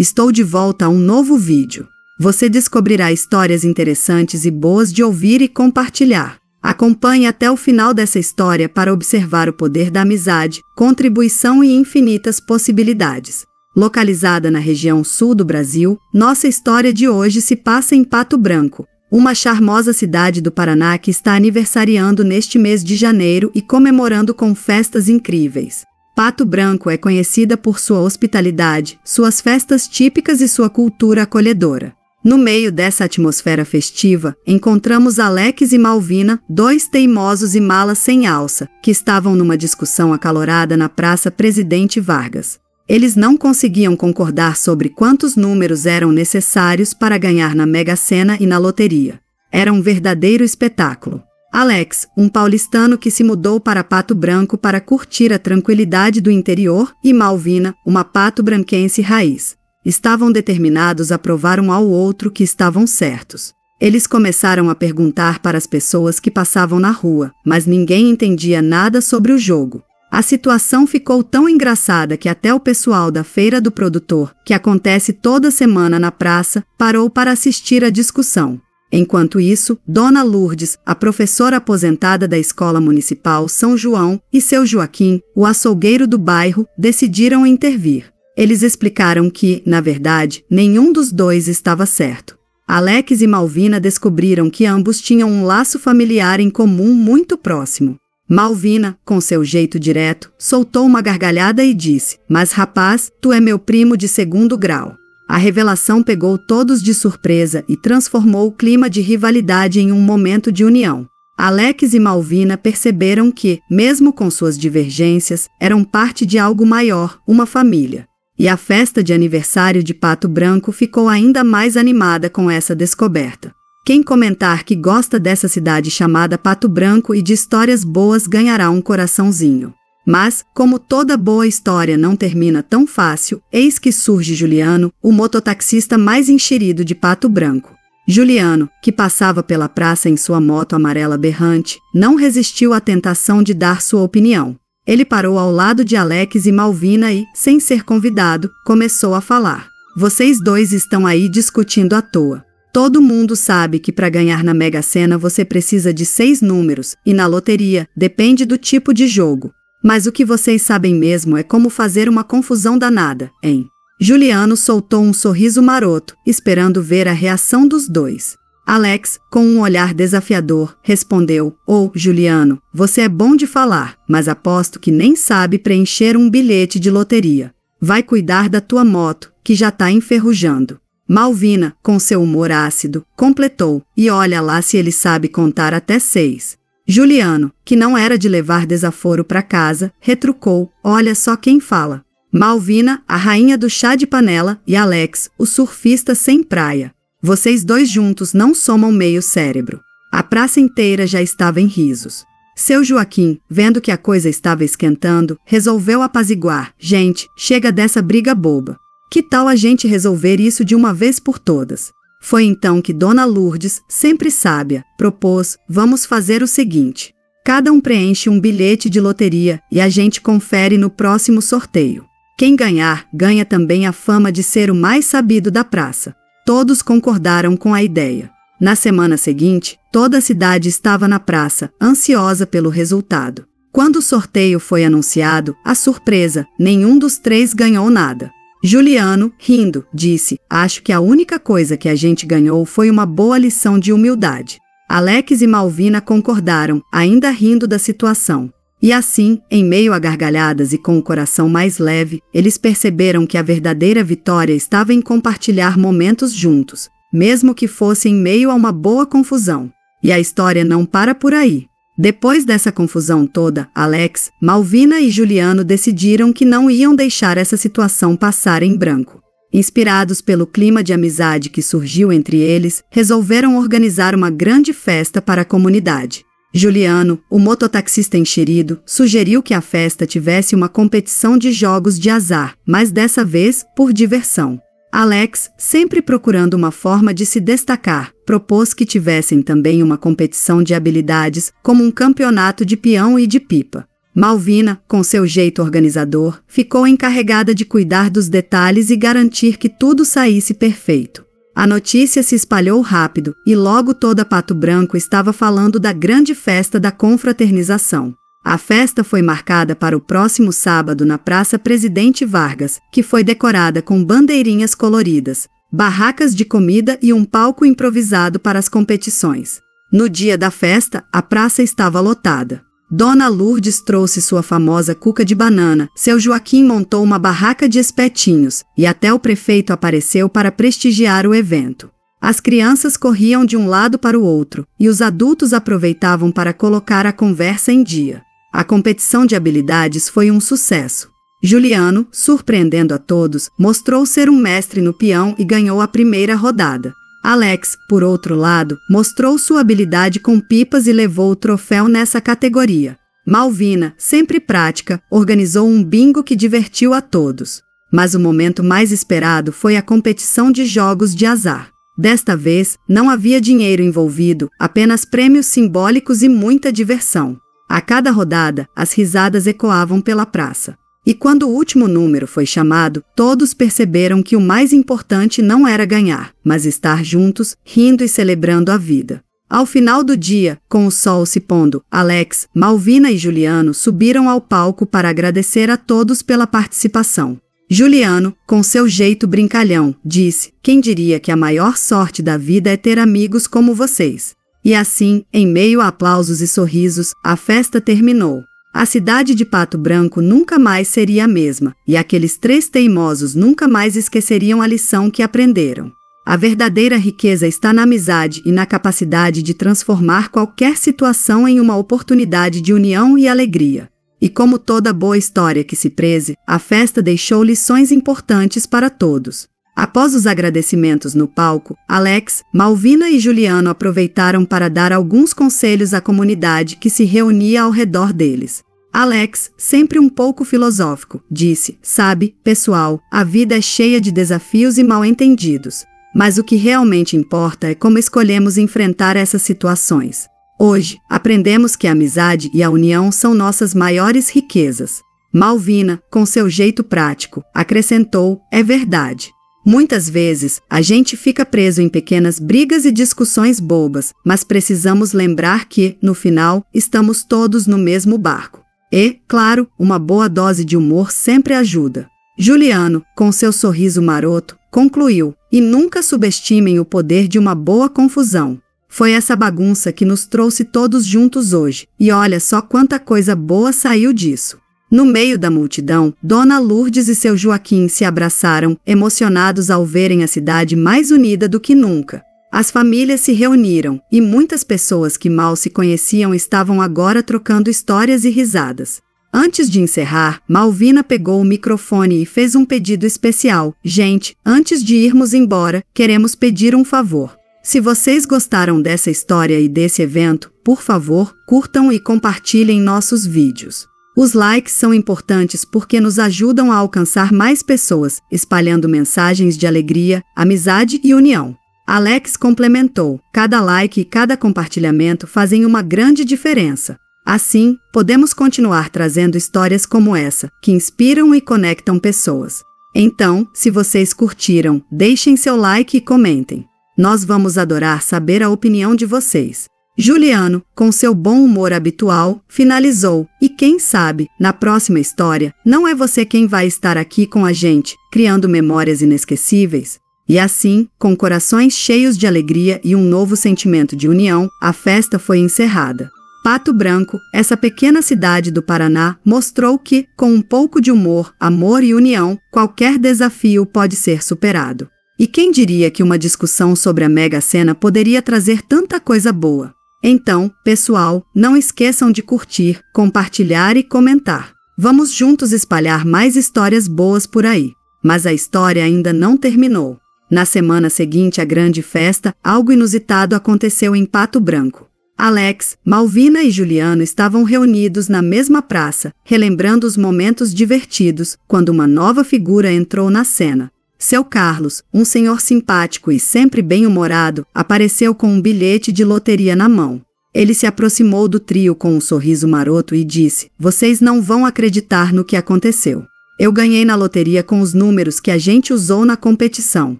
Estou de volta a um novo vídeo. Você descobrirá histórias interessantes e boas de ouvir e compartilhar. Acompanhe até o final dessa história para observar o poder da amizade, contribuição e infinitas possibilidades. Localizada na região sul do Brasil, nossa história de hoje se passa em Pato Branco, uma charmosa cidade do Paraná que está aniversariando neste mês de janeiro e comemorando com festas incríveis. Pato Branco é conhecida por sua hospitalidade, suas festas típicas e sua cultura acolhedora. No meio dessa atmosfera festiva, encontramos Alex e Malvina, dois teimosos e malas sem alça, que estavam numa discussão acalorada na Praça Presidente Vargas. Eles não conseguiam concordar sobre quantos números eram necessários para ganhar na Mega Sena e na loteria. Era um verdadeiro espetáculo. Alex, um paulistano que se mudou para Pato Branco para curtir a tranquilidade do interior, e Malvina, uma pato branquense raiz. Estavam determinados a provar um ao outro que estavam certos. Eles começaram a perguntar para as pessoas que passavam na rua, mas ninguém entendia nada sobre o jogo. A situação ficou tão engraçada que até o pessoal da Feira do Produtor, que acontece toda semana na praça, parou para assistir a discussão. Enquanto isso, Dona Lourdes, a professora aposentada da Escola Municipal São João, e seu Joaquim, o açougueiro do bairro, decidiram intervir. Eles explicaram que, na verdade, nenhum dos dois estava certo. Alex e Malvina descobriram que ambos tinham um laço familiar em comum muito próximo. Malvina, com seu jeito direto, soltou uma gargalhada e disse: Mas rapaz, tu é meu primo de segundo grau. A revelação pegou todos de surpresa e transformou o clima de rivalidade em um momento de união. Alex e Malvina perceberam que, mesmo com suas divergências, eram parte de algo maior, uma família. E a festa de aniversário de Pato Branco ficou ainda mais animada com essa descoberta. Quem comentar que gosta dessa cidade chamada Pato Branco e de histórias boas ganhará um coraçãozinho. Mas, como toda boa história não termina tão fácil, eis que surge Juliano, o mototaxista mais enxerido de pato branco. Juliano, que passava pela praça em sua moto amarela berrante, não resistiu à tentação de dar sua opinião. Ele parou ao lado de Alex e Malvina e, sem ser convidado, começou a falar. Vocês dois estão aí discutindo à toa. Todo mundo sabe que para ganhar na Mega Sena você precisa de seis números, e na loteria, depende do tipo de jogo. Mas o que vocês sabem mesmo é como fazer uma confusão danada, hein? Juliano soltou um sorriso maroto, esperando ver a reação dos dois. Alex, com um olhar desafiador, respondeu: Ou, oh, Juliano, você é bom de falar, mas aposto que nem sabe preencher um bilhete de loteria. Vai cuidar da tua moto, que já tá enferrujando. Malvina, com seu humor ácido, completou: E olha lá se ele sabe contar até seis. Juliano, que não era de levar desaforo para casa, retrucou: Olha só quem fala. Malvina, a rainha do chá de panela, e Alex, o surfista sem praia. Vocês dois juntos não somam meio cérebro. A praça inteira já estava em risos. Seu Joaquim, vendo que a coisa estava esquentando, resolveu apaziguar: Gente, chega dessa briga boba. Que tal a gente resolver isso de uma vez por todas? Foi então que Dona Lourdes, sempre sábia, propôs: vamos fazer o seguinte. Cada um preenche um bilhete de loteria e a gente confere no próximo sorteio. Quem ganhar, ganha também a fama de ser o mais sabido da praça. Todos concordaram com a ideia. Na semana seguinte, toda a cidade estava na praça, ansiosa pelo resultado. Quando o sorteio foi anunciado, a surpresa, nenhum dos três ganhou nada. Juliano, rindo, disse: Acho que a única coisa que a gente ganhou foi uma boa lição de humildade. Alex e Malvina concordaram, ainda rindo da situação. E assim, em meio a gargalhadas e com o coração mais leve, eles perceberam que a verdadeira vitória estava em compartilhar momentos juntos, mesmo que fosse em meio a uma boa confusão. E a história não para por aí. Depois dessa confusão toda, Alex, Malvina e Juliano decidiram que não iam deixar essa situação passar em branco. Inspirados pelo clima de amizade que surgiu entre eles, resolveram organizar uma grande festa para a comunidade. Juliano, o mototaxista enxerido, sugeriu que a festa tivesse uma competição de jogos de azar, mas dessa vez por diversão. Alex, sempre procurando uma forma de se destacar, propôs que tivessem também uma competição de habilidades, como um campeonato de peão e de pipa. Malvina, com seu jeito organizador, ficou encarregada de cuidar dos detalhes e garantir que tudo saísse perfeito. A notícia se espalhou rápido e logo toda Pato Branco estava falando da grande festa da confraternização. A festa foi marcada para o próximo sábado na Praça Presidente Vargas, que foi decorada com bandeirinhas coloridas, barracas de comida e um palco improvisado para as competições. No dia da festa, a praça estava lotada. Dona Lourdes trouxe sua famosa cuca de banana, seu Joaquim montou uma barraca de espetinhos e até o prefeito apareceu para prestigiar o evento. As crianças corriam de um lado para o outro e os adultos aproveitavam para colocar a conversa em dia. A competição de habilidades foi um sucesso. Juliano, surpreendendo a todos, mostrou ser um mestre no peão e ganhou a primeira rodada. Alex, por outro lado, mostrou sua habilidade com pipas e levou o troféu nessa categoria. Malvina, sempre prática, organizou um bingo que divertiu a todos. Mas o momento mais esperado foi a competição de jogos de azar. Desta vez, não havia dinheiro envolvido, apenas prêmios simbólicos e muita diversão. A cada rodada, as risadas ecoavam pela praça. E quando o último número foi chamado, todos perceberam que o mais importante não era ganhar, mas estar juntos, rindo e celebrando a vida. Ao final do dia, com o sol se pondo, Alex, Malvina e Juliano subiram ao palco para agradecer a todos pela participação. Juliano, com seu jeito brincalhão, disse: Quem diria que a maior sorte da vida é ter amigos como vocês? E assim, em meio a aplausos e sorrisos, a festa terminou. A cidade de Pato Branco nunca mais seria a mesma, e aqueles três teimosos nunca mais esqueceriam a lição que aprenderam. A verdadeira riqueza está na amizade e na capacidade de transformar qualquer situação em uma oportunidade de união e alegria. E como toda boa história que se preze, a festa deixou lições importantes para todos. Após os agradecimentos no palco, Alex, Malvina e Juliano aproveitaram para dar alguns conselhos à comunidade que se reunia ao redor deles. Alex, sempre um pouco filosófico, disse: Sabe, pessoal, a vida é cheia de desafios e mal-entendidos. Mas o que realmente importa é como escolhemos enfrentar essas situações. Hoje, aprendemos que a amizade e a união são nossas maiores riquezas. Malvina, com seu jeito prático, acrescentou: É verdade. Muitas vezes, a gente fica preso em pequenas brigas e discussões bobas, mas precisamos lembrar que, no final, estamos todos no mesmo barco. E, claro, uma boa dose de humor sempre ajuda. Juliano, com seu sorriso maroto, concluiu: e nunca subestimem o poder de uma boa confusão. Foi essa bagunça que nos trouxe todos juntos hoje, e olha só quanta coisa boa saiu disso. No meio da multidão, Dona Lourdes e seu Joaquim se abraçaram, emocionados ao verem a cidade mais unida do que nunca. As famílias se reuniram e muitas pessoas que mal se conheciam estavam agora trocando histórias e risadas. Antes de encerrar, Malvina pegou o microfone e fez um pedido especial. Gente, antes de irmos embora, queremos pedir um favor. Se vocês gostaram dessa história e desse evento, por favor, curtam e compartilhem nossos vídeos. Os likes são importantes porque nos ajudam a alcançar mais pessoas, espalhando mensagens de alegria, amizade e união. Alex complementou: cada like e cada compartilhamento fazem uma grande diferença. Assim, podemos continuar trazendo histórias como essa, que inspiram e conectam pessoas. Então, se vocês curtiram, deixem seu like e comentem. Nós vamos adorar saber a opinião de vocês. Juliano, com seu bom humor habitual, finalizou. E quem sabe, na próxima história, não é você quem vai estar aqui com a gente, criando memórias inesquecíveis? E assim, com corações cheios de alegria e um novo sentimento de união, a festa foi encerrada. Pato Branco, essa pequena cidade do Paraná, mostrou que, com um pouco de humor, amor e união, qualquer desafio pode ser superado. E quem diria que uma discussão sobre a Mega Sena poderia trazer tanta coisa boa? Então, pessoal, não esqueçam de curtir, compartilhar e comentar. Vamos juntos espalhar mais histórias boas por aí. Mas a história ainda não terminou. Na semana seguinte à grande festa, algo inusitado aconteceu em Pato Branco. Alex, Malvina e Juliano estavam reunidos na mesma praça, relembrando os momentos divertidos, quando uma nova figura entrou na cena. Seu Carlos, um senhor simpático e sempre bem-humorado, apareceu com um bilhete de loteria na mão. Ele se aproximou do trio com um sorriso maroto e disse: Vocês não vão acreditar no que aconteceu. Eu ganhei na loteria com os números que a gente usou na competição.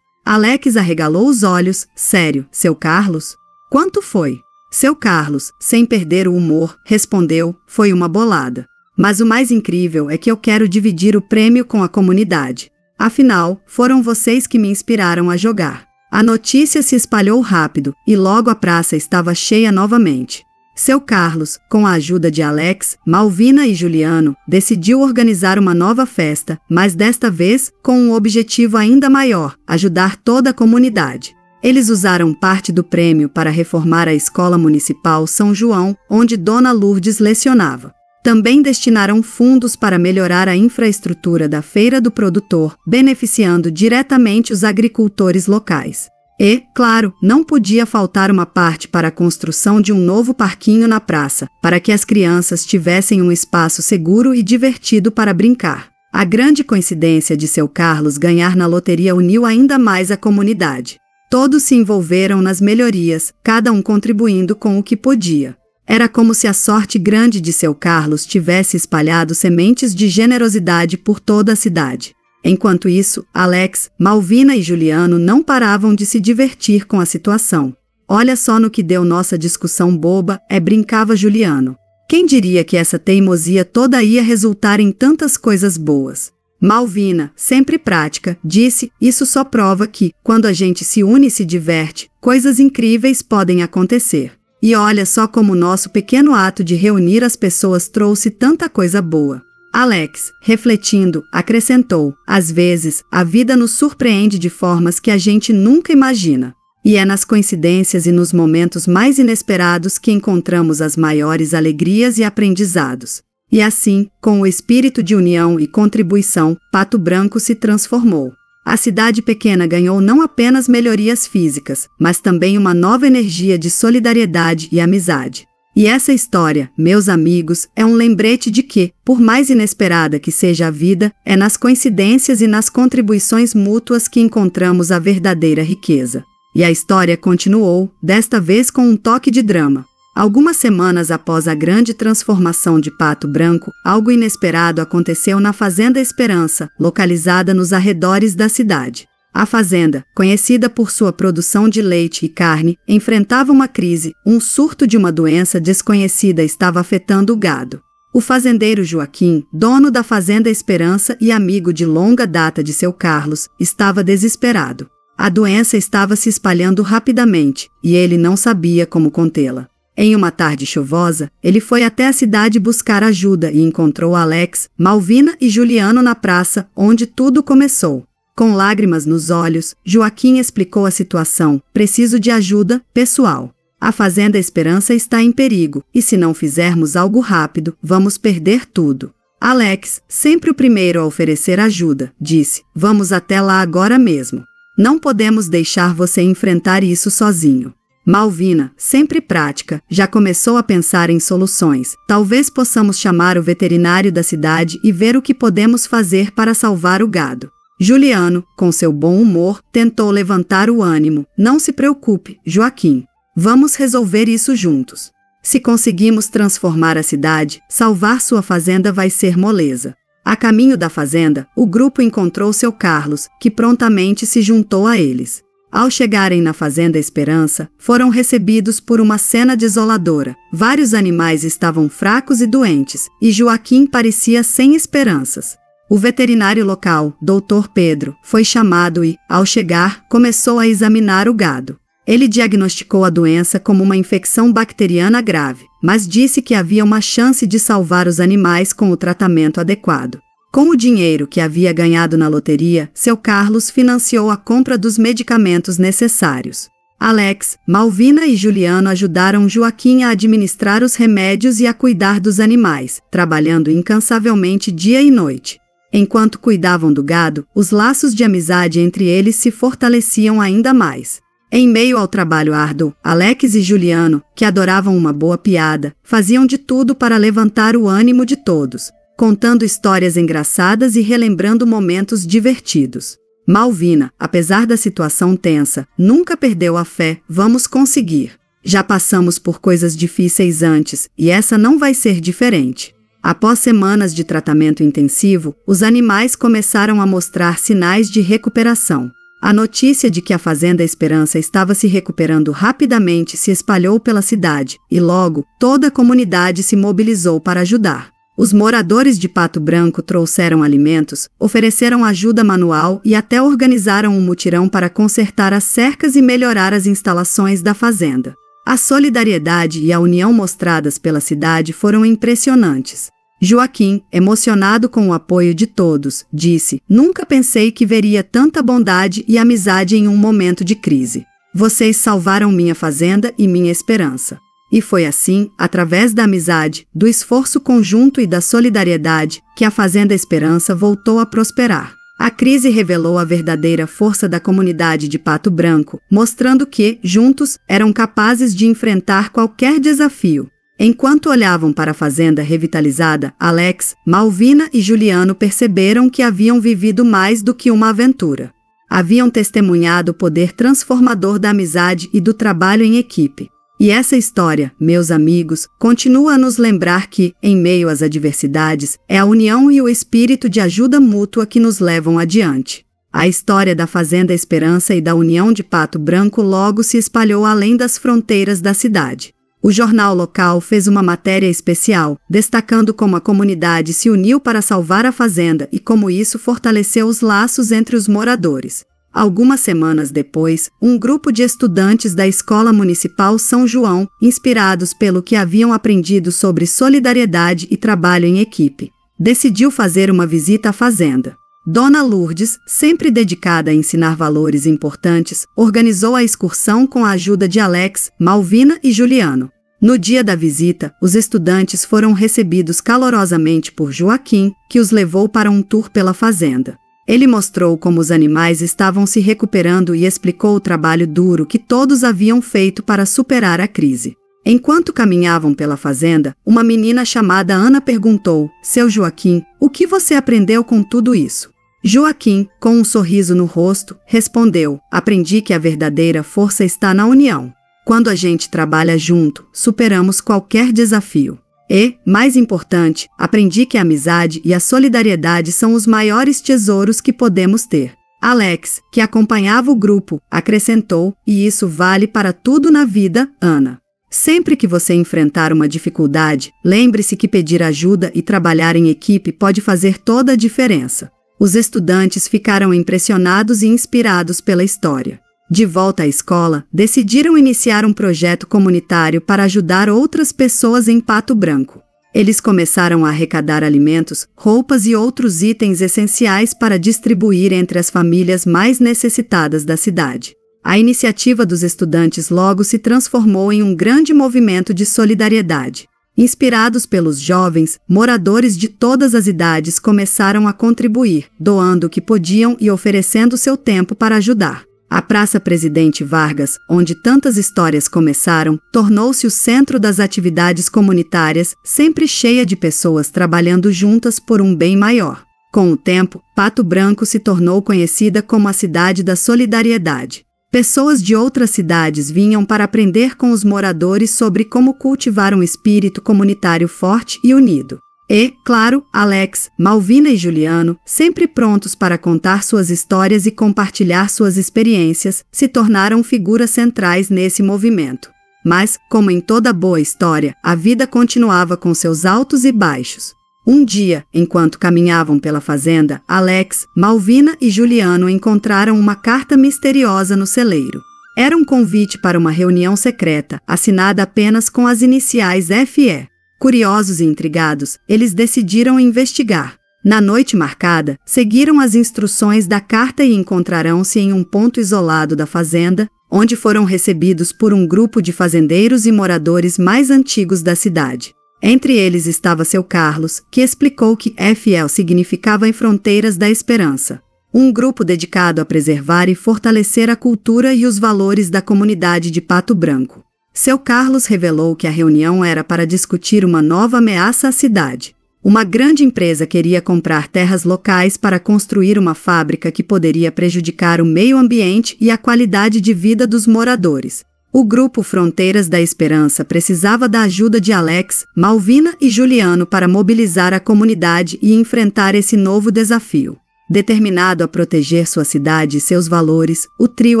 Alex arregalou os olhos, sério, seu Carlos? Quanto foi? Seu Carlos, sem perder o humor, respondeu: Foi uma bolada. Mas o mais incrível é que eu quero dividir o prêmio com a comunidade. Afinal, foram vocês que me inspiraram a jogar. A notícia se espalhou rápido e logo a praça estava cheia novamente. Seu Carlos, com a ajuda de Alex, Malvina e Juliano, decidiu organizar uma nova festa, mas desta vez com um objetivo ainda maior: ajudar toda a comunidade. Eles usaram parte do prêmio para reformar a Escola Municipal São João, onde Dona Lourdes lecionava também destinaram fundos para melhorar a infraestrutura da feira do produtor, beneficiando diretamente os agricultores locais. E, claro, não podia faltar uma parte para a construção de um novo parquinho na praça, para que as crianças tivessem um espaço seguro e divertido para brincar. A grande coincidência de seu Carlos ganhar na loteria uniu ainda mais a comunidade. Todos se envolveram nas melhorias, cada um contribuindo com o que podia. Era como se a sorte grande de seu Carlos tivesse espalhado sementes de generosidade por toda a cidade. Enquanto isso, Alex, Malvina e Juliano não paravam de se divertir com a situação. Olha só no que deu nossa discussão boba, é brincava Juliano. Quem diria que essa teimosia toda ia resultar em tantas coisas boas? Malvina, sempre prática, disse: Isso só prova que, quando a gente se une e se diverte, coisas incríveis podem acontecer. E olha só como o nosso pequeno ato de reunir as pessoas trouxe tanta coisa boa. Alex, refletindo, acrescentou: Às vezes, a vida nos surpreende de formas que a gente nunca imagina. E é nas coincidências e nos momentos mais inesperados que encontramos as maiores alegrias e aprendizados. E assim, com o espírito de união e contribuição, Pato Branco se transformou. A cidade pequena ganhou não apenas melhorias físicas, mas também uma nova energia de solidariedade e amizade. E essa história, meus amigos, é um lembrete de que, por mais inesperada que seja a vida, é nas coincidências e nas contribuições mútuas que encontramos a verdadeira riqueza. E a história continuou, desta vez com um toque de drama. Algumas semanas após a grande transformação de Pato Branco, algo inesperado aconteceu na Fazenda Esperança, localizada nos arredores da cidade. A fazenda, conhecida por sua produção de leite e carne, enfrentava uma crise. Um surto de uma doença desconhecida estava afetando o gado. O fazendeiro Joaquim, dono da Fazenda Esperança e amigo de longa data de seu Carlos, estava desesperado. A doença estava se espalhando rapidamente e ele não sabia como contê-la. Em uma tarde chuvosa, ele foi até a cidade buscar ajuda e encontrou Alex, Malvina e Juliano na praça, onde tudo começou. Com lágrimas nos olhos, Joaquim explicou a situação. Preciso de ajuda, pessoal. A Fazenda Esperança está em perigo, e se não fizermos algo rápido, vamos perder tudo. Alex, sempre o primeiro a oferecer ajuda, disse: Vamos até lá agora mesmo. Não podemos deixar você enfrentar isso sozinho. Malvina, sempre prática, já começou a pensar em soluções. Talvez possamos chamar o veterinário da cidade e ver o que podemos fazer para salvar o gado. Juliano, com seu bom humor, tentou levantar o ânimo. Não se preocupe, Joaquim. Vamos resolver isso juntos. Se conseguimos transformar a cidade, salvar sua fazenda vai ser moleza. A caminho da fazenda, o grupo encontrou seu Carlos, que prontamente se juntou a eles. Ao chegarem na Fazenda Esperança, foram recebidos por uma cena desoladora. Vários animais estavam fracos e doentes, e Joaquim parecia sem esperanças. O veterinário local, Dr. Pedro, foi chamado e, ao chegar, começou a examinar o gado. Ele diagnosticou a doença como uma infecção bacteriana grave, mas disse que havia uma chance de salvar os animais com o tratamento adequado. Com o dinheiro que havia ganhado na loteria, seu Carlos financiou a compra dos medicamentos necessários. Alex, Malvina e Juliano ajudaram Joaquim a administrar os remédios e a cuidar dos animais, trabalhando incansavelmente dia e noite. Enquanto cuidavam do gado, os laços de amizade entre eles se fortaleciam ainda mais. Em meio ao trabalho árduo, Alex e Juliano, que adoravam uma boa piada, faziam de tudo para levantar o ânimo de todos, contando histórias engraçadas e relembrando momentos divertidos. Malvina, apesar da situação tensa, nunca perdeu a fé, vamos conseguir. Já passamos por coisas difíceis antes e essa não vai ser diferente. Após semanas de tratamento intensivo, os animais começaram a mostrar sinais de recuperação. A notícia de que a Fazenda Esperança estava se recuperando rapidamente se espalhou pela cidade e, logo, toda a comunidade se mobilizou para ajudar. Os moradores de Pato Branco trouxeram alimentos, ofereceram ajuda manual e até organizaram um mutirão para consertar as cercas e melhorar as instalações da fazenda. A solidariedade e a união mostradas pela cidade foram impressionantes. Joaquim, emocionado com o apoio de todos, disse: Nunca pensei que veria tanta bondade e amizade em um momento de crise. Vocês salvaram minha fazenda e minha esperança. E foi assim, através da amizade, do esforço conjunto e da solidariedade, que a Fazenda Esperança voltou a prosperar. A crise revelou a verdadeira força da comunidade de Pato Branco, mostrando que, juntos, eram capazes de enfrentar qualquer desafio. Enquanto olhavam para a fazenda revitalizada, Alex, Malvina e Juliano perceberam que haviam vivido mais do que uma aventura. Haviam testemunhado o poder transformador da amizade e do trabalho em equipe. E essa história, meus amigos, continua a nos lembrar que, em meio às adversidades, é a união e o espírito de ajuda mútua que nos levam adiante. A história da Fazenda Esperança e da União de Pato Branco logo se espalhou além das fronteiras da cidade. O jornal local fez uma matéria especial, destacando como a comunidade se uniu para salvar a fazenda e como isso fortaleceu os laços entre os moradores. Algumas semanas depois, um grupo de estudantes da Escola Municipal São João, inspirados pelo que haviam aprendido sobre solidariedade e trabalho em equipe, decidiu fazer uma visita à fazenda. Dona Lourdes, sempre dedicada a ensinar valores importantes, organizou a excursão com a ajuda de Alex, Malvina e Juliano. No dia da visita, os estudantes foram recebidos calorosamente por Joaquim, que os levou para um tour pela fazenda. Ele mostrou como os animais estavam se recuperando e explicou o trabalho duro que todos haviam feito para superar a crise. Enquanto caminhavam pela fazenda, uma menina chamada Ana perguntou: Seu Joaquim, o que você aprendeu com tudo isso? Joaquim, com um sorriso no rosto, respondeu: Aprendi que a verdadeira força está na união. Quando a gente trabalha junto, superamos qualquer desafio. E, mais importante, aprendi que a amizade e a solidariedade são os maiores tesouros que podemos ter. Alex, que acompanhava o grupo, acrescentou, e isso vale para tudo na vida, Ana. Sempre que você enfrentar uma dificuldade, lembre-se que pedir ajuda e trabalhar em equipe pode fazer toda a diferença. Os estudantes ficaram impressionados e inspirados pela história. De volta à escola, decidiram iniciar um projeto comunitário para ajudar outras pessoas em Pato Branco. Eles começaram a arrecadar alimentos, roupas e outros itens essenciais para distribuir entre as famílias mais necessitadas da cidade. A iniciativa dos estudantes logo se transformou em um grande movimento de solidariedade. Inspirados pelos jovens, moradores de todas as idades começaram a contribuir, doando o que podiam e oferecendo seu tempo para ajudar. A Praça Presidente Vargas, onde tantas histórias começaram, tornou-se o centro das atividades comunitárias, sempre cheia de pessoas trabalhando juntas por um bem maior. Com o tempo, Pato Branco se tornou conhecida como a cidade da solidariedade. Pessoas de outras cidades vinham para aprender com os moradores sobre como cultivar um espírito comunitário forte e unido. E, claro, Alex, Malvina e Juliano, sempre prontos para contar suas histórias e compartilhar suas experiências, se tornaram figuras centrais nesse movimento. Mas, como em toda boa história, a vida continuava com seus altos e baixos. Um dia, enquanto caminhavam pela fazenda, Alex, Malvina e Juliano encontraram uma carta misteriosa no celeiro. Era um convite para uma reunião secreta, assinada apenas com as iniciais FE. Curiosos e intrigados, eles decidiram investigar. Na noite marcada, seguiram as instruções da carta e encontraram-se em um ponto isolado da fazenda, onde foram recebidos por um grupo de fazendeiros e moradores mais antigos da cidade. Entre eles estava seu Carlos, que explicou que FL significava em Fronteiras da Esperança, um grupo dedicado a preservar e fortalecer a cultura e os valores da comunidade de Pato Branco. Seu Carlos revelou que a reunião era para discutir uma nova ameaça à cidade. Uma grande empresa queria comprar terras locais para construir uma fábrica que poderia prejudicar o meio ambiente e a qualidade de vida dos moradores. O grupo Fronteiras da Esperança precisava da ajuda de Alex, Malvina e Juliano para mobilizar a comunidade e enfrentar esse novo desafio. Determinado a proteger sua cidade e seus valores, o trio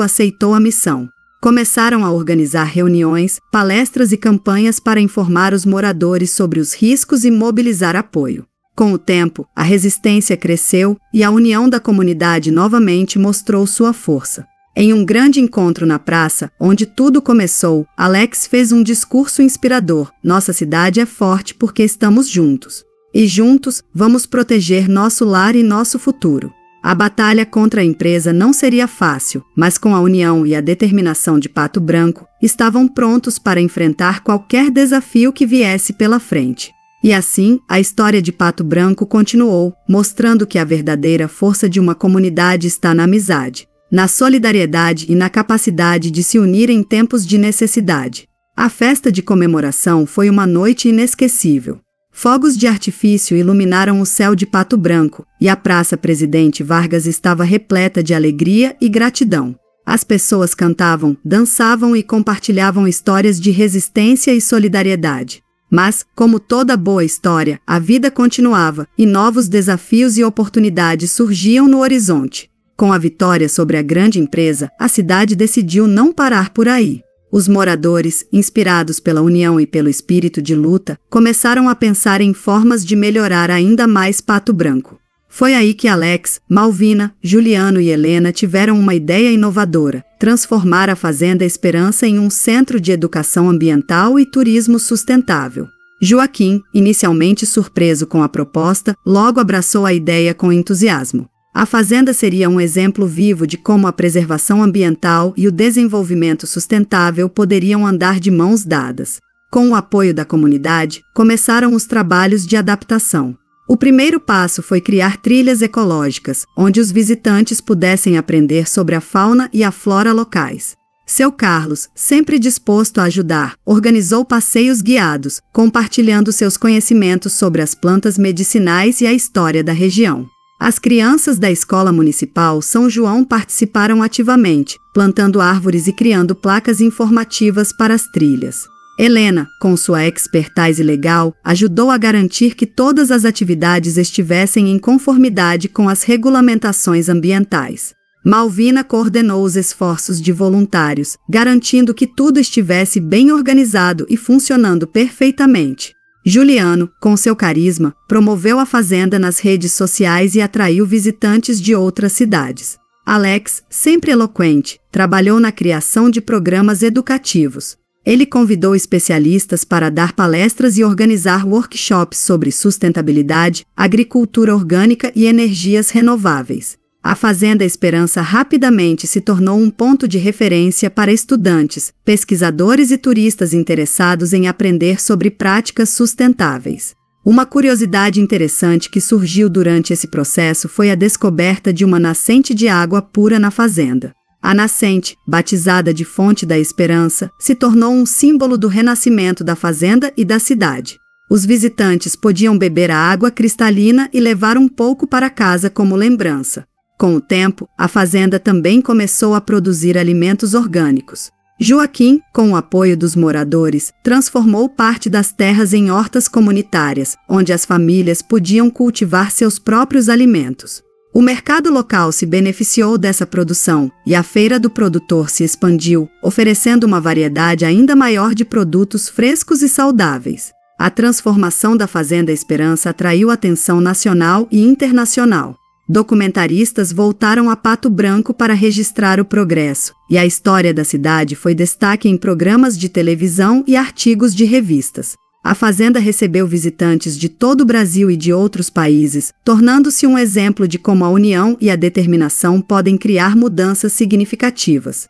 aceitou a missão começaram a organizar reuniões, palestras e campanhas para informar os moradores sobre os riscos e mobilizar apoio. Com o tempo, a resistência cresceu e a união da comunidade novamente mostrou sua força. Em um grande encontro na praça, onde tudo começou, Alex fez um discurso inspirador: Nossa cidade é forte porque estamos juntos. E juntos, vamos proteger nosso lar e nosso futuro. A batalha contra a empresa não seria fácil, mas com a união e a determinação de Pato Branco, estavam prontos para enfrentar qualquer desafio que viesse pela frente. E assim, a história de Pato Branco continuou, mostrando que a verdadeira força de uma comunidade está na amizade, na solidariedade e na capacidade de se unir em tempos de necessidade. A festa de comemoração foi uma noite inesquecível. Fogos de artifício iluminaram o céu de Pato Branco e a Praça Presidente Vargas estava repleta de alegria e gratidão. As pessoas cantavam, dançavam e compartilhavam histórias de resistência e solidariedade. Mas, como toda boa história, a vida continuava e novos desafios e oportunidades surgiam no horizonte. Com a vitória sobre a grande empresa, a cidade decidiu não parar por aí. Os moradores, inspirados pela união e pelo espírito de luta, começaram a pensar em formas de melhorar ainda mais Pato Branco. Foi aí que Alex, Malvina, Juliano e Helena tiveram uma ideia inovadora: transformar a Fazenda Esperança em um centro de educação ambiental e turismo sustentável. Joaquim, inicialmente surpreso com a proposta, logo abraçou a ideia com entusiasmo. A fazenda seria um exemplo vivo de como a preservação ambiental e o desenvolvimento sustentável poderiam andar de mãos dadas. Com o apoio da comunidade, começaram os trabalhos de adaptação. O primeiro passo foi criar trilhas ecológicas, onde os visitantes pudessem aprender sobre a fauna e a flora locais. Seu Carlos, sempre disposto a ajudar, organizou passeios guiados, compartilhando seus conhecimentos sobre as plantas medicinais e a história da região. As crianças da Escola Municipal São João participaram ativamente, plantando árvores e criando placas informativas para as trilhas. Helena, com sua expertise legal, ajudou a garantir que todas as atividades estivessem em conformidade com as regulamentações ambientais. Malvina coordenou os esforços de voluntários, garantindo que tudo estivesse bem organizado e funcionando perfeitamente. Juliano, com seu carisma, promoveu a fazenda nas redes sociais e atraiu visitantes de outras cidades. Alex, sempre eloquente, trabalhou na criação de programas educativos. Ele convidou especialistas para dar palestras e organizar workshops sobre sustentabilidade, agricultura orgânica e energias renováveis. A Fazenda Esperança rapidamente se tornou um ponto de referência para estudantes, pesquisadores e turistas interessados em aprender sobre práticas sustentáveis. Uma curiosidade interessante que surgiu durante esse processo foi a descoberta de uma nascente de água pura na fazenda. A nascente, batizada de Fonte da Esperança, se tornou um símbolo do renascimento da fazenda e da cidade. Os visitantes podiam beber a água cristalina e levar um pouco para casa como lembrança. Com o tempo, a fazenda também começou a produzir alimentos orgânicos. Joaquim, com o apoio dos moradores, transformou parte das terras em hortas comunitárias, onde as famílias podiam cultivar seus próprios alimentos. O mercado local se beneficiou dessa produção e a feira do produtor se expandiu, oferecendo uma variedade ainda maior de produtos frescos e saudáveis. A transformação da Fazenda Esperança atraiu atenção nacional e internacional. Documentaristas voltaram a Pato Branco para registrar o progresso, e a história da cidade foi destaque em programas de televisão e artigos de revistas. A fazenda recebeu visitantes de todo o Brasil e de outros países, tornando-se um exemplo de como a união e a determinação podem criar mudanças significativas.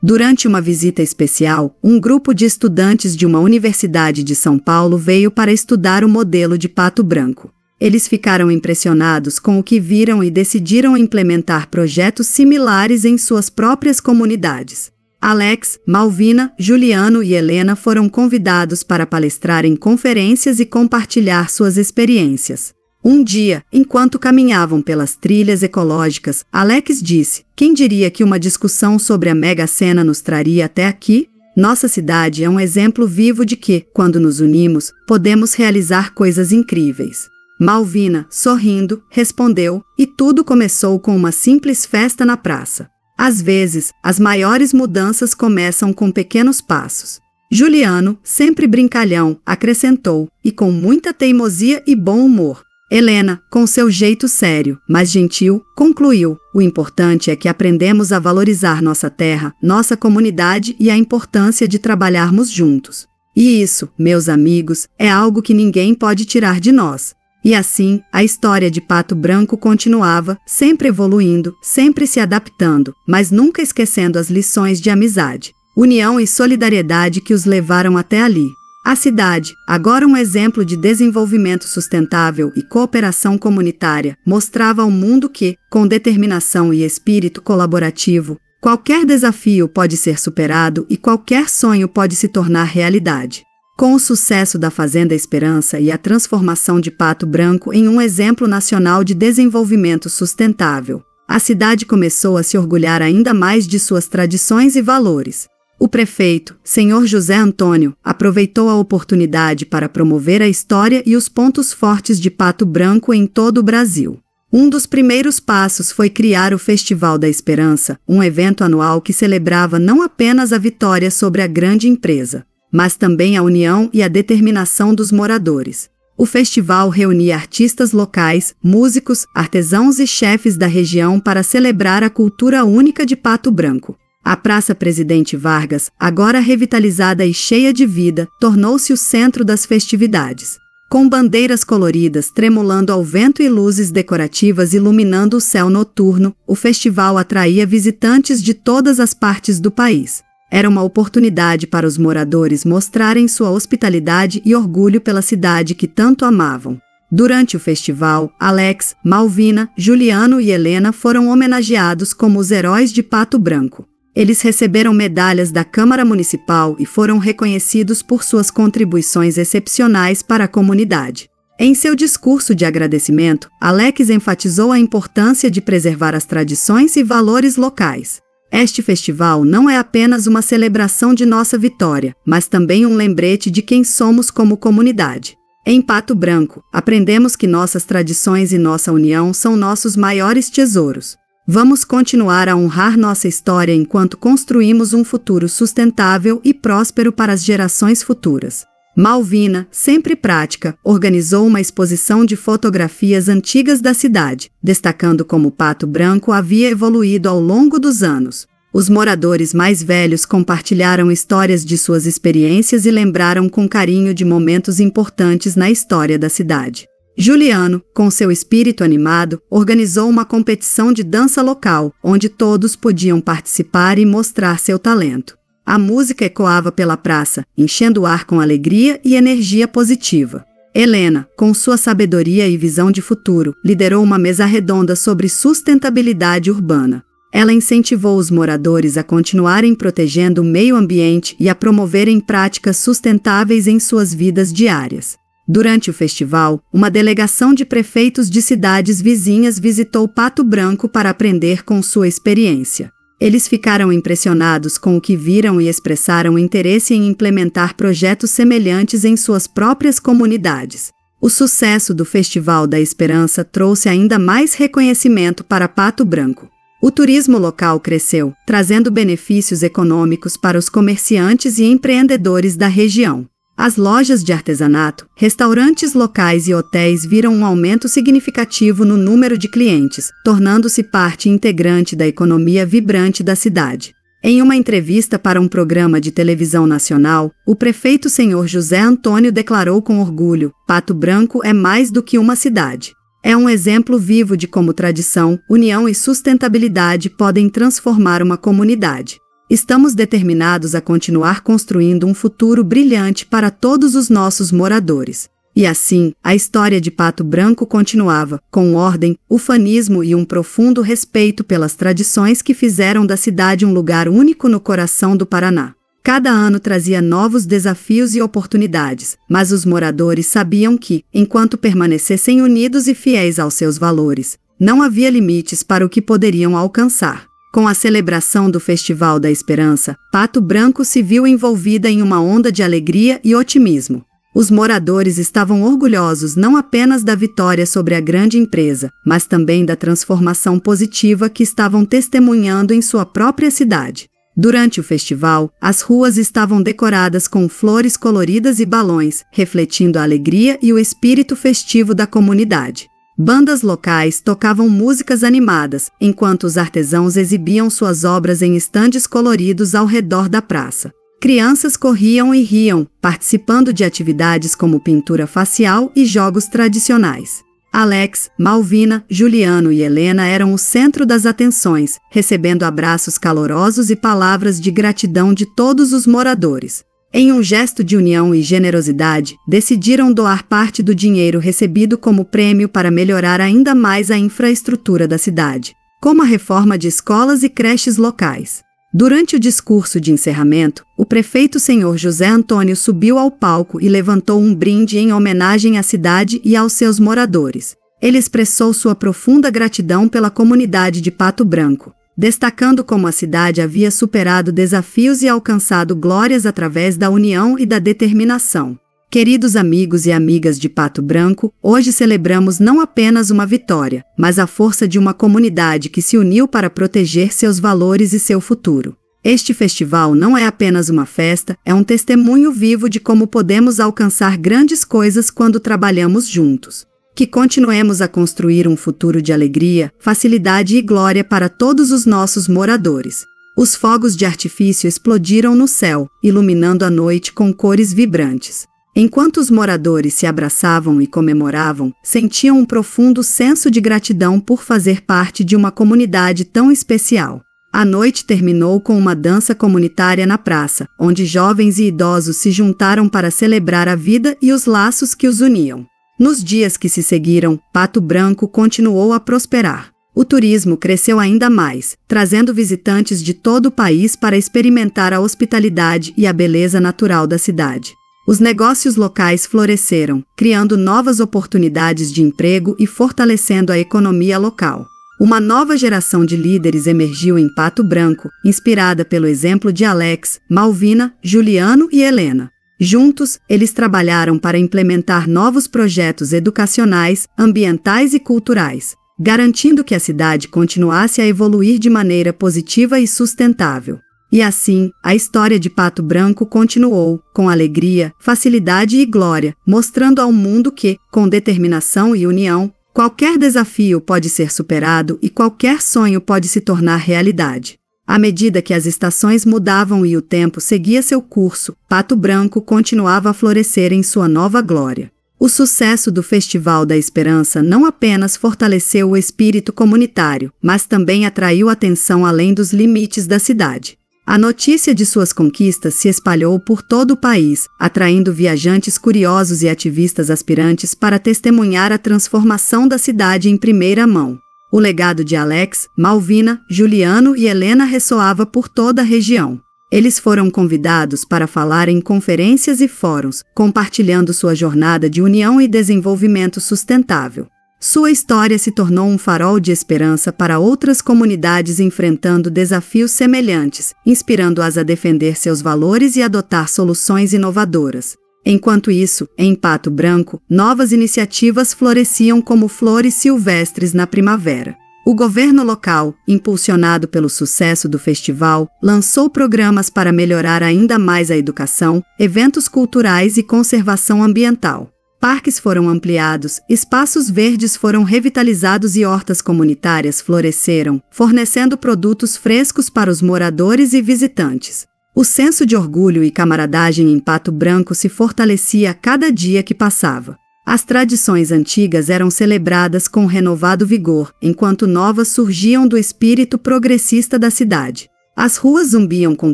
Durante uma visita especial, um grupo de estudantes de uma universidade de São Paulo veio para estudar o modelo de Pato Branco. Eles ficaram impressionados com o que viram e decidiram implementar projetos similares em suas próprias comunidades. Alex, Malvina, Juliano e Helena foram convidados para palestrar em conferências e compartilhar suas experiências. Um dia, enquanto caminhavam pelas trilhas ecológicas, Alex disse: Quem diria que uma discussão sobre a mega cena nos traria até aqui? Nossa cidade é um exemplo vivo de que, quando nos unimos, podemos realizar coisas incríveis. Malvina, sorrindo, respondeu, e tudo começou com uma simples festa na praça. Às vezes, as maiores mudanças começam com pequenos passos. Juliano, sempre brincalhão, acrescentou, e com muita teimosia e bom humor. Helena, com seu jeito sério, mas gentil, concluiu: O importante é que aprendemos a valorizar nossa terra, nossa comunidade e a importância de trabalharmos juntos. E isso, meus amigos, é algo que ninguém pode tirar de nós. E assim, a história de Pato Branco continuava, sempre evoluindo, sempre se adaptando, mas nunca esquecendo as lições de amizade, união e solidariedade que os levaram até ali. A cidade, agora um exemplo de desenvolvimento sustentável e cooperação comunitária, mostrava ao mundo que, com determinação e espírito colaborativo, qualquer desafio pode ser superado e qualquer sonho pode se tornar realidade. Com o sucesso da Fazenda Esperança e a transformação de Pato Branco em um exemplo nacional de desenvolvimento sustentável, a cidade começou a se orgulhar ainda mais de suas tradições e valores. O prefeito, senhor José Antônio, aproveitou a oportunidade para promover a história e os pontos fortes de Pato Branco em todo o Brasil. Um dos primeiros passos foi criar o Festival da Esperança, um evento anual que celebrava não apenas a vitória sobre a grande empresa, mas também a união e a determinação dos moradores. O festival reunia artistas locais, músicos, artesãos e chefes da região para celebrar a cultura única de Pato Branco. A Praça Presidente Vargas, agora revitalizada e cheia de vida, tornou-se o centro das festividades. Com bandeiras coloridas tremulando ao vento e luzes decorativas iluminando o céu noturno, o festival atraía visitantes de todas as partes do país. Era uma oportunidade para os moradores mostrarem sua hospitalidade e orgulho pela cidade que tanto amavam. Durante o festival, Alex, Malvina, Juliano e Helena foram homenageados como os heróis de Pato Branco. Eles receberam medalhas da Câmara Municipal e foram reconhecidos por suas contribuições excepcionais para a comunidade. Em seu discurso de agradecimento, Alex enfatizou a importância de preservar as tradições e valores locais. Este festival não é apenas uma celebração de nossa vitória, mas também um lembrete de quem somos como comunidade. Em Pato Branco, aprendemos que nossas tradições e nossa união são nossos maiores tesouros. Vamos continuar a honrar nossa história enquanto construímos um futuro sustentável e próspero para as gerações futuras. Malvina, sempre prática, organizou uma exposição de fotografias antigas da cidade, destacando como o pato branco havia evoluído ao longo dos anos. Os moradores mais velhos compartilharam histórias de suas experiências e lembraram com carinho de momentos importantes na história da cidade. Juliano, com seu espírito animado, organizou uma competição de dança local, onde todos podiam participar e mostrar seu talento. A música ecoava pela praça, enchendo o ar com alegria e energia positiva. Helena, com sua sabedoria e visão de futuro, liderou uma mesa redonda sobre sustentabilidade urbana. Ela incentivou os moradores a continuarem protegendo o meio ambiente e a promoverem práticas sustentáveis em suas vidas diárias. Durante o festival, uma delegação de prefeitos de cidades vizinhas visitou Pato Branco para aprender com sua experiência. Eles ficaram impressionados com o que viram e expressaram interesse em implementar projetos semelhantes em suas próprias comunidades. O sucesso do Festival da Esperança trouxe ainda mais reconhecimento para Pato Branco. O turismo local cresceu, trazendo benefícios econômicos para os comerciantes e empreendedores da região. As lojas de artesanato, restaurantes locais e hotéis viram um aumento significativo no número de clientes, tornando-se parte integrante da economia vibrante da cidade. Em uma entrevista para um programa de televisão nacional, o prefeito senhor José Antônio declarou com orgulho: Pato Branco é mais do que uma cidade. É um exemplo vivo de como tradição, união e sustentabilidade podem transformar uma comunidade estamos determinados a continuar construindo um futuro brilhante para todos os nossos moradores. E assim, a história de Pato Branco continuava, com ordem, ufanismo e um profundo respeito pelas tradições que fizeram da cidade um lugar único no coração do Paraná. Cada ano trazia novos desafios e oportunidades, mas os moradores sabiam que, enquanto permanecessem unidos e fiéis aos seus valores, não havia limites para o que poderiam alcançar. Com a celebração do Festival da Esperança, Pato Branco se viu envolvida em uma onda de alegria e otimismo. Os moradores estavam orgulhosos não apenas da vitória sobre a grande empresa, mas também da transformação positiva que estavam testemunhando em sua própria cidade. Durante o festival, as ruas estavam decoradas com flores coloridas e balões, refletindo a alegria e o espírito festivo da comunidade. Bandas locais tocavam músicas animadas, enquanto os artesãos exibiam suas obras em estandes coloridos ao redor da praça. Crianças corriam e riam, participando de atividades como pintura facial e jogos tradicionais. Alex, Malvina, Juliano e Helena eram o centro das atenções, recebendo abraços calorosos e palavras de gratidão de todos os moradores. Em um gesto de união e generosidade, decidiram doar parte do dinheiro recebido como prêmio para melhorar ainda mais a infraestrutura da cidade, como a reforma de escolas e creches locais. Durante o discurso de encerramento, o prefeito senhor José Antônio subiu ao palco e levantou um brinde em homenagem à cidade e aos seus moradores. Ele expressou sua profunda gratidão pela comunidade de Pato Branco, destacando como a cidade havia superado desafios e alcançado glórias através da união e da determinação. Queridos amigos e amigas de Pato Branco, hoje celebramos não apenas uma vitória, mas a força de uma comunidade que se uniu para proteger seus valores e seu futuro. Este festival não é apenas uma festa, é um testemunho vivo de como podemos alcançar grandes coisas quando trabalhamos juntos. Que continuemos a construir um futuro de alegria, facilidade e glória para todos os nossos moradores. Os fogos de artifício explodiram no céu, iluminando a noite com cores vibrantes. Enquanto os moradores se abraçavam e comemoravam, sentiam um profundo senso de gratidão por fazer parte de uma comunidade tão especial. A noite terminou com uma dança comunitária na praça, onde jovens e idosos se juntaram para celebrar a vida e os laços que os uniam. Nos dias que se seguiram, Pato Branco continuou a prosperar. O turismo cresceu ainda mais, trazendo visitantes de todo o país para experimentar a hospitalidade e a beleza natural da cidade. Os negócios locais floresceram, criando novas oportunidades de emprego e fortalecendo a economia local. Uma nova geração de líderes emergiu em Pato Branco, inspirada pelo exemplo de Alex, Malvina, Juliano e Helena. Juntos, eles trabalharam para implementar novos projetos educacionais, ambientais e culturais, garantindo que a cidade continuasse a evoluir de maneira positiva e sustentável. E assim, a história de Pato Branco continuou, com alegria, facilidade e glória, mostrando ao mundo que, com determinação e união, qualquer desafio pode ser superado e qualquer sonho pode se tornar realidade. À medida que as estações mudavam e o tempo seguia seu curso, Pato Branco continuava a florescer em sua nova glória. O sucesso do Festival da Esperança não apenas fortaleceu o espírito comunitário, mas também atraiu atenção além dos limites da cidade. A notícia de suas conquistas se espalhou por todo o país, atraindo viajantes curiosos e ativistas aspirantes para testemunhar a transformação da cidade em primeira mão. O legado de Alex, Malvina, Juliano e Helena ressoava por toda a região. Eles foram convidados para falar em conferências e fóruns, compartilhando sua jornada de união e desenvolvimento sustentável. Sua história se tornou um farol de esperança para outras comunidades enfrentando desafios semelhantes, inspirando-as a defender seus valores e adotar soluções inovadoras. Enquanto isso, em Pato Branco, novas iniciativas floresciam como flores silvestres na primavera. O governo local, impulsionado pelo sucesso do festival, lançou programas para melhorar ainda mais a educação, eventos culturais e conservação ambiental. Parques foram ampliados, espaços verdes foram revitalizados e hortas comunitárias floresceram, fornecendo produtos frescos para os moradores e visitantes. O senso de orgulho e camaradagem em Pato Branco se fortalecia a cada dia que passava. As tradições antigas eram celebradas com renovado vigor, enquanto novas surgiam do espírito progressista da cidade. As ruas zumbiam com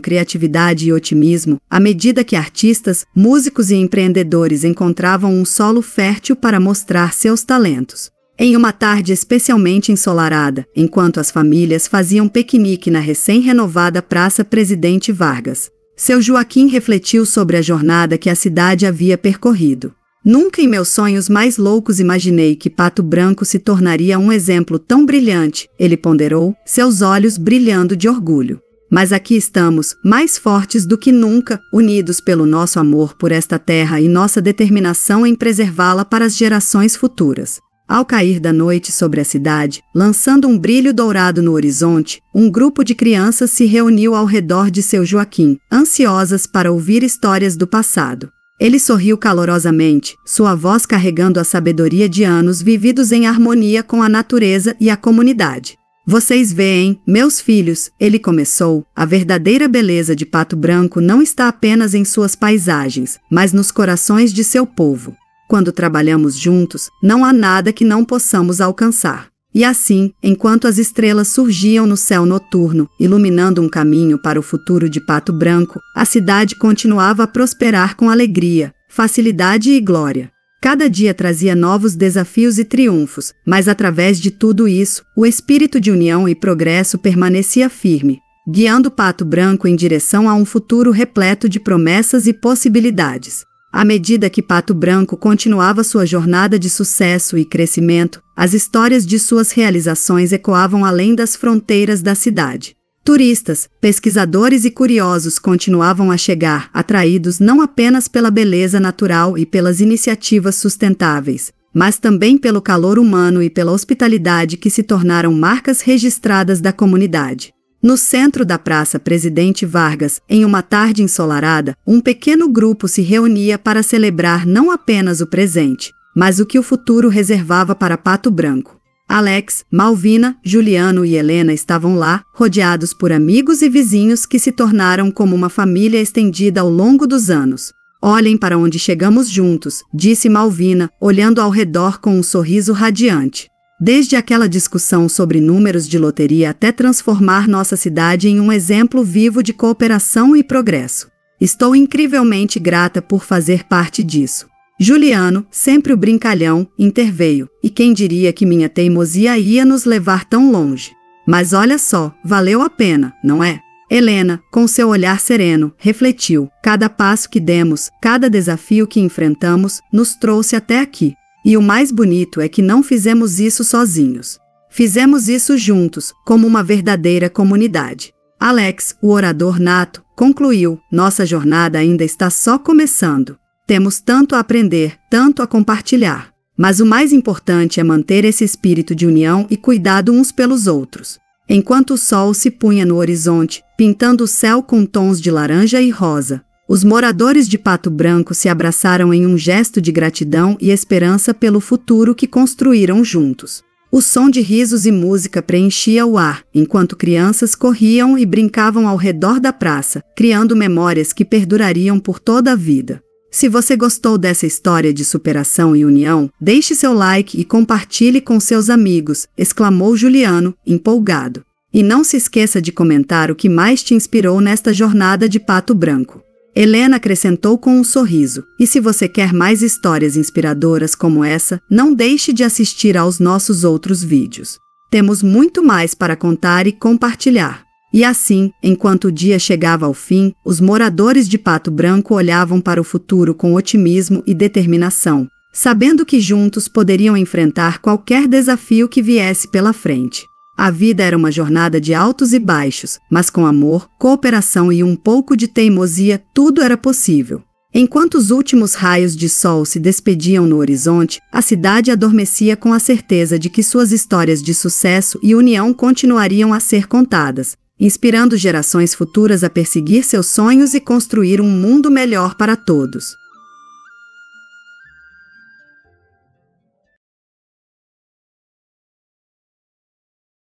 criatividade e otimismo à medida que artistas, músicos e empreendedores encontravam um solo fértil para mostrar seus talentos. Em uma tarde especialmente ensolarada, enquanto as famílias faziam piquenique na recém-renovada Praça Presidente Vargas, seu Joaquim refletiu sobre a jornada que a cidade havia percorrido. Nunca em meus sonhos mais loucos imaginei que Pato Branco se tornaria um exemplo tão brilhante, ele ponderou, seus olhos brilhando de orgulho. Mas aqui estamos, mais fortes do que nunca, unidos pelo nosso amor por esta terra e nossa determinação em preservá-la para as gerações futuras. Ao cair da noite sobre a cidade, lançando um brilho dourado no horizonte, um grupo de crianças se reuniu ao redor de seu Joaquim, ansiosas para ouvir histórias do passado. Ele sorriu calorosamente, sua voz carregando a sabedoria de anos vividos em harmonia com a natureza e a comunidade. Vocês veem, meus filhos, ele começou, a verdadeira beleza de Pato Branco não está apenas em suas paisagens, mas nos corações de seu povo. Quando trabalhamos juntos, não há nada que não possamos alcançar. E assim, enquanto as estrelas surgiam no céu noturno, iluminando um caminho para o futuro de Pato Branco, a cidade continuava a prosperar com alegria, facilidade e glória. Cada dia trazia novos desafios e triunfos, mas através de tudo isso, o espírito de união e progresso permanecia firme, guiando Pato Branco em direção a um futuro repleto de promessas e possibilidades. À medida que Pato Branco continuava sua jornada de sucesso e crescimento, as histórias de suas realizações ecoavam além das fronteiras da cidade. Turistas, pesquisadores e curiosos continuavam a chegar, atraídos não apenas pela beleza natural e pelas iniciativas sustentáveis, mas também pelo calor humano e pela hospitalidade que se tornaram marcas registradas da comunidade. No centro da Praça Presidente Vargas, em uma tarde ensolarada, um pequeno grupo se reunia para celebrar não apenas o presente, mas o que o futuro reservava para Pato Branco. Alex, Malvina, Juliano e Helena estavam lá, rodeados por amigos e vizinhos que se tornaram como uma família estendida ao longo dos anos. Olhem para onde chegamos juntos, disse Malvina, olhando ao redor com um sorriso radiante. Desde aquela discussão sobre números de loteria até transformar nossa cidade em um exemplo vivo de cooperação e progresso. Estou incrivelmente grata por fazer parte disso. Juliano, sempre o brincalhão, interveio, e quem diria que minha teimosia ia nos levar tão longe? Mas olha só, valeu a pena, não é? Helena, com seu olhar sereno, refletiu: cada passo que demos, cada desafio que enfrentamos, nos trouxe até aqui. E o mais bonito é que não fizemos isso sozinhos. Fizemos isso juntos, como uma verdadeira comunidade. Alex, o orador nato, concluiu: nossa jornada ainda está só começando. Temos tanto a aprender, tanto a compartilhar. Mas o mais importante é manter esse espírito de união e cuidado uns pelos outros. Enquanto o sol se punha no horizonte, pintando o céu com tons de laranja e rosa, os moradores de Pato Branco se abraçaram em um gesto de gratidão e esperança pelo futuro que construíram juntos. O som de risos e música preenchia o ar, enquanto crianças corriam e brincavam ao redor da praça, criando memórias que perdurariam por toda a vida. Se você gostou dessa história de superação e união, deixe seu like e compartilhe com seus amigos, exclamou Juliano, empolgado. E não se esqueça de comentar o que mais te inspirou nesta jornada de Pato Branco. Helena acrescentou com um sorriso: E se você quer mais histórias inspiradoras como essa, não deixe de assistir aos nossos outros vídeos. Temos muito mais para contar e compartilhar. E assim, enquanto o dia chegava ao fim, os moradores de Pato Branco olhavam para o futuro com otimismo e determinação, sabendo que juntos poderiam enfrentar qualquer desafio que viesse pela frente. A vida era uma jornada de altos e baixos, mas com amor, cooperação e um pouco de teimosia, tudo era possível. Enquanto os últimos raios de sol se despediam no horizonte, a cidade adormecia com a certeza de que suas histórias de sucesso e união continuariam a ser contadas, inspirando gerações futuras a perseguir seus sonhos e construir um mundo melhor para todos.